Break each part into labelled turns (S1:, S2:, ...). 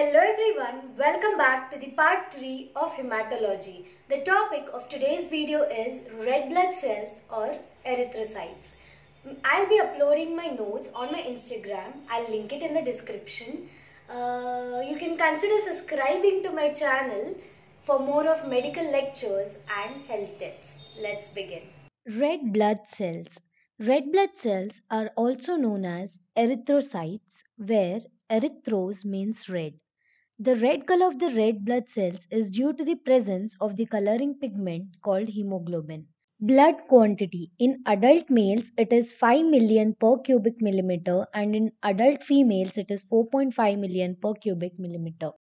S1: Hello everyone, welcome back to the part 3 of hematology. The topic of today's video is red blood cells or erythrocytes. Mm, I'll be uploading my notes on my Instagram. I'll link it in the description. Uh, you can consider subscribing to my channel for more of medical lectures and health tips. Let's begin. Red blood cells. Red blood cells are also known as erythrocytes where erythros means red the red color of the red blood cells is due to the presence of the coloring pigment called hemoglobin. Blood quantity in adult males it is 5 million per cubic millimeter and in adult females it is 4.5 million per cubic millimeter.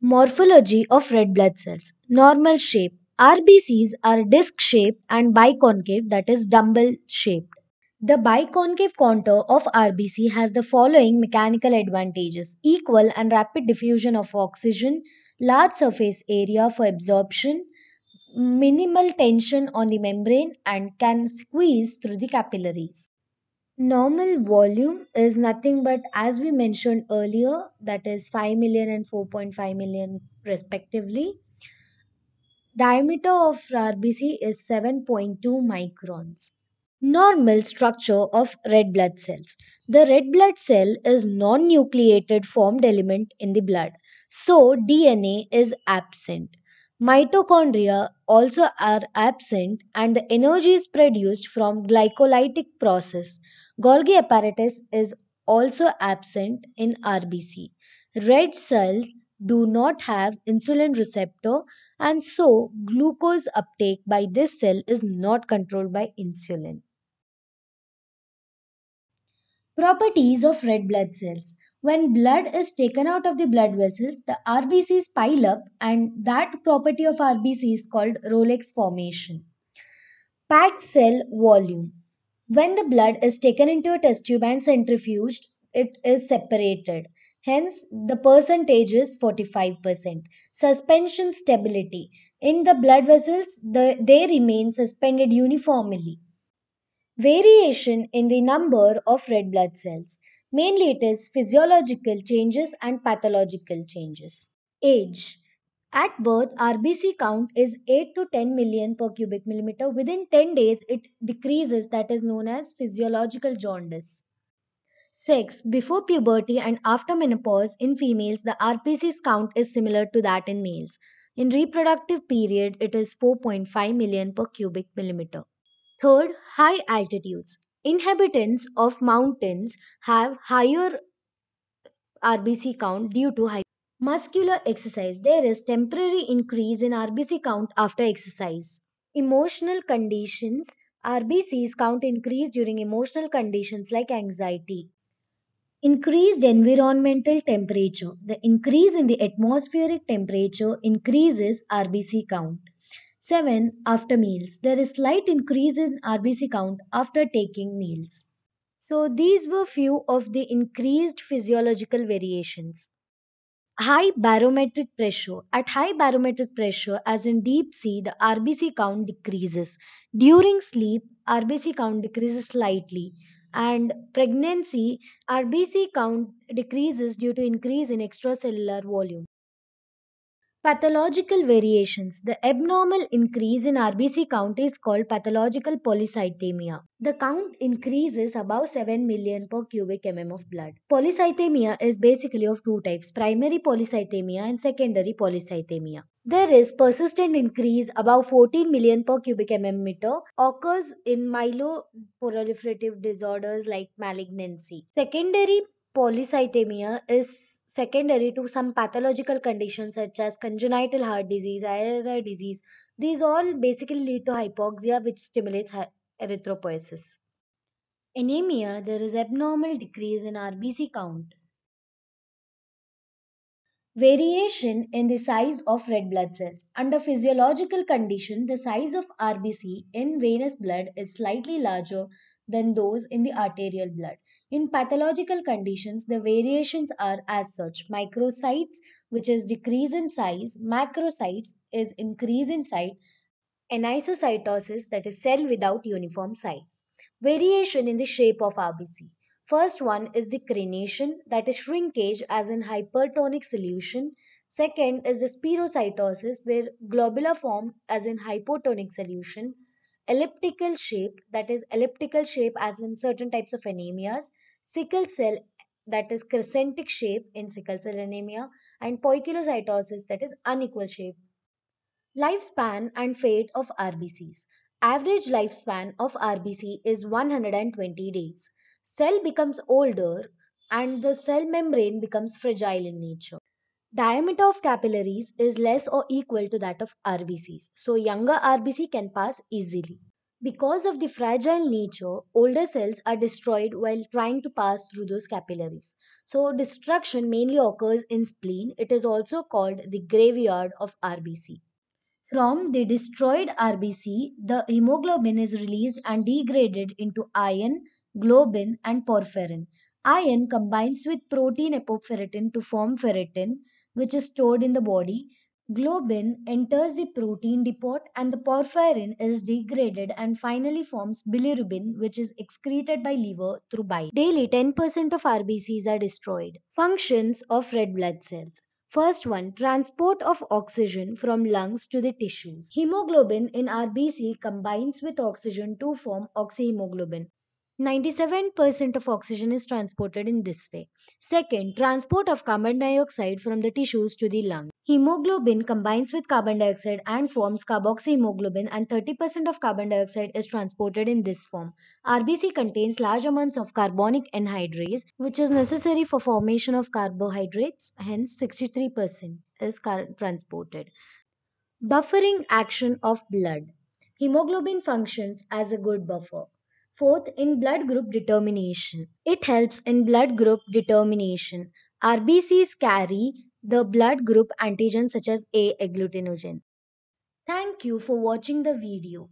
S1: Morphology of red blood cells. Normal shape RBCs are disc shape and biconcave that is dumbbell shape. The biconcave contour of RBC has the following mechanical advantages equal and rapid diffusion of oxygen, large surface area for absorption, minimal tension on the membrane, and can squeeze through the capillaries. Normal volume is nothing but as we mentioned earlier, that is 5 million and 4.5 million respectively. Diameter of RBC is 7.2 microns normal structure of red blood cells. The red blood cell is non-nucleated formed element in the blood. So DNA is absent. Mitochondria also are absent and the energy is produced from glycolytic process. Golgi apparatus is also absent in RBC. Red cells do not have insulin receptor and so glucose uptake by this cell is not controlled by insulin. Properties of red blood cells. When blood is taken out of the blood vessels, the RBCs pile up, and that property of RBC is called Rolex formation. Packed cell volume. When the blood is taken into a test tube and centrifuged, it is separated. Hence, the percentage is 45%. Suspension stability. In the blood vessels, the, they remain suspended uniformly variation in the number of red blood cells. Mainly, it is physiological changes and pathological changes. Age At birth, RBC count is 8 to 10 million per cubic millimeter. Within 10 days, it decreases, that is known as physiological jaundice. Sex Before puberty and after menopause in females, the RBC's count is similar to that in males. In reproductive period, it is 4.5 million per cubic millimeter. Third, high altitudes. Inhabitants of mountains have higher RBC count due to high muscular exercise. There is temporary increase in RBC count after exercise. Emotional conditions. RBC's count increase during emotional conditions like anxiety. Increased environmental temperature. The increase in the atmospheric temperature increases RBC count. 7. After meals, there is slight increase in RBC count after taking meals. So these were few of the increased physiological variations. High barometric pressure. At high barometric pressure, as in deep sea, the RBC count decreases. During sleep, RBC count decreases slightly. And pregnancy, RBC count decreases due to increase in extracellular volume. Pathological variations. The abnormal increase in RBC count is called pathological polycythemia. The count increases above 7 million per cubic mm of blood. Polycythemia is basically of two types, primary polycythemia and secondary polycythemia. There is persistent increase above 14 million per cubic mm meter occurs in myeloproliferative disorders like malignancy. Secondary polycythemia is secondary to some pathological conditions such as congenital heart disease, IRI disease. These all basically lead to hypoxia, which stimulates erythropoiesis. Anemia, there is abnormal decrease in RBC count. Variation in the size of red blood cells. Under physiological condition, the size of RBC in venous blood is slightly larger than those in the arterial blood. In pathological conditions, the variations are as such. Microcytes, which is decrease in size, macrocytes is increase in size, anisocytosis, that is cell without uniform size. Variation in the shape of RBC. First one is the crenation, that is shrinkage as in hypertonic solution. Second is the spirocytosis, where globular form as in hypotonic solution. Elliptical shape, that is elliptical shape as in certain types of anemias sickle cell that is crescentic shape in sickle cell anemia and poikilocytosis that is unequal shape. Lifespan and fate of RBCs. Average lifespan of RBC is 120 days. Cell becomes older and the cell membrane becomes fragile in nature. Diameter of capillaries is less or equal to that of RBCs. So younger RBC can pass easily. Because of the fragile nature, older cells are destroyed while trying to pass through those capillaries. So, destruction mainly occurs in spleen. It is also called the graveyard of RBC. From the destroyed RBC, the hemoglobin is released and degraded into iron, globin, and porphyrin. Iron combines with protein apoferritin to form ferritin, which is stored in the body Globin enters the protein depot and the porphyrin is degraded and finally forms bilirubin which is excreted by liver through bile. Daily 10% of RBCs are destroyed. Functions of red blood cells. First one, transport of oxygen from lungs to the tissues. Hemoglobin in RBC combines with oxygen to form oxyhemoglobin. 97% of oxygen is transported in this way. Second, transport of carbon dioxide from the tissues to the lung. Hemoglobin combines with carbon dioxide and forms carboxyhemoglobin and 30% of carbon dioxide is transported in this form. RBC contains large amounts of carbonic anhydrase which is necessary for formation of carbohydrates hence 63% is transported. Buffering action of blood. Hemoglobin functions as a good buffer. Fourth, in blood group determination. It helps in blood group determination. RBCs carry the blood group antigens such as A agglutinogen. Thank you for watching the video.